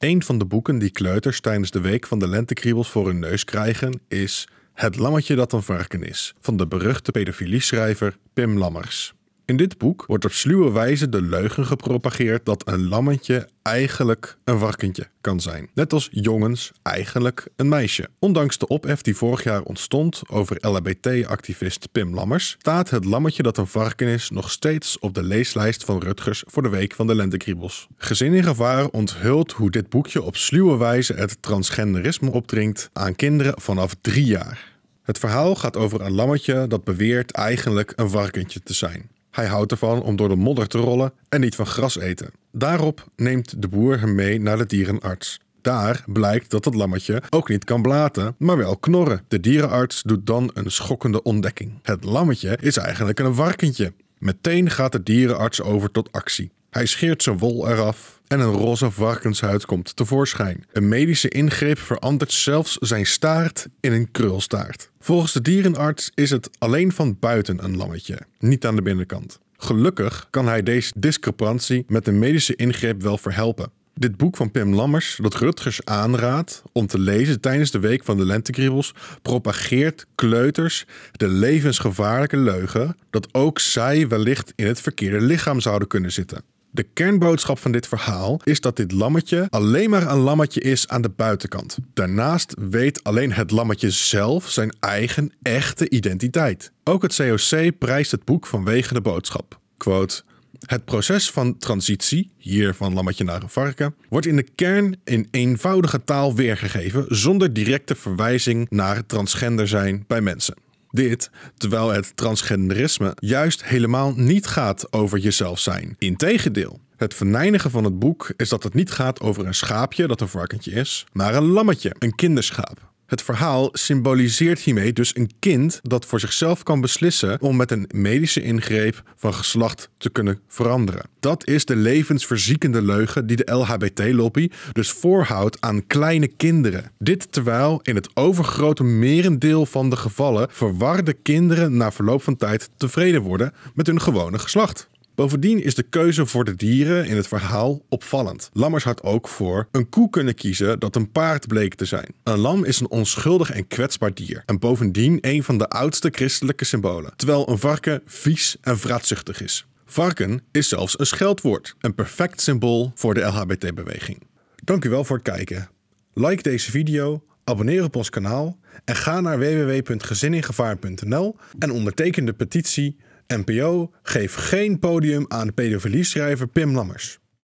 Een van de boeken die kleuters tijdens de week van de lentekriebels voor hun neus krijgen is Het lammetje dat een varken is, van de beruchte pedofilie-schrijver Pim Lammers. In dit boek wordt op sluwe wijze de leugen gepropageerd dat een lammetje eigenlijk een varkentje kan zijn. Net als jongens eigenlijk een meisje. Ondanks de ophef die vorig jaar ontstond over LHBT-activist Pim Lammers, staat het lammetje dat een varken is nog steeds op de leeslijst van Rutgers voor de Week van de Lentekriebels. Gezin in Gevaar onthult hoe dit boekje op sluwe wijze het transgenderisme opdringt aan kinderen vanaf drie jaar. Het verhaal gaat over een lammetje dat beweert eigenlijk een varkentje te zijn. Hij houdt ervan om door de modder te rollen en niet van gras eten. Daarop neemt de boer hem mee naar de dierenarts. Daar blijkt dat het lammetje ook niet kan blaten, maar wel knorren. De dierenarts doet dan een schokkende ontdekking. Het lammetje is eigenlijk een warkentje. Meteen gaat de dierenarts over tot actie. Hij scheert zijn wol eraf en een roze varkenshuid komt tevoorschijn. Een medische ingreep verandert zelfs zijn staart in een krulstaart. Volgens de dierenarts is het alleen van buiten een lammetje, niet aan de binnenkant. Gelukkig kan hij deze discrepantie met een medische ingreep wel verhelpen. Dit boek van Pim Lammers, dat Rutgers aanraadt om te lezen tijdens de Week van de Lentekriebels, propageert kleuters de levensgevaarlijke leugen dat ook zij wellicht in het verkeerde lichaam zouden kunnen zitten. De kernboodschap van dit verhaal is dat dit lammetje alleen maar een lammetje is aan de buitenkant. Daarnaast weet alleen het lammetje zelf zijn eigen echte identiteit. Ook het COC prijst het boek vanwege de boodschap. Quote, het proces van transitie, hier van lammetje naar een varken, wordt in de kern in eenvoudige taal weergegeven zonder directe verwijzing naar transgender zijn bij mensen. Dit terwijl het transgenderisme juist helemaal niet gaat over jezelf zijn. Integendeel. Het verneinigen van het boek is dat het niet gaat over een schaapje dat een varkentje is, maar een lammetje, een kinderschaap. Het verhaal symboliseert hiermee dus een kind dat voor zichzelf kan beslissen om met een medische ingreep van geslacht te kunnen veranderen. Dat is de levensverziekende leugen die de LHBT-lobby dus voorhoudt aan kleine kinderen. Dit terwijl in het overgrote merendeel van de gevallen verwarde kinderen na verloop van tijd tevreden worden met hun gewone geslacht. Bovendien is de keuze voor de dieren in het verhaal opvallend. Lammers had ook voor een koe kunnen kiezen dat een paard bleek te zijn. Een lam is een onschuldig en kwetsbaar dier en bovendien een van de oudste christelijke symbolen, terwijl een varken vies en vraatzuchtig is. Varken is zelfs een scheldwoord, een perfect symbool voor de LHBT-beweging. Dank u wel voor het kijken. Like deze video, abonneer op ons kanaal en ga naar www.geziningevaar.nl en onderteken de petitie NPO, geeft geen podium aan de pedofilie-schrijver Pim Lammers.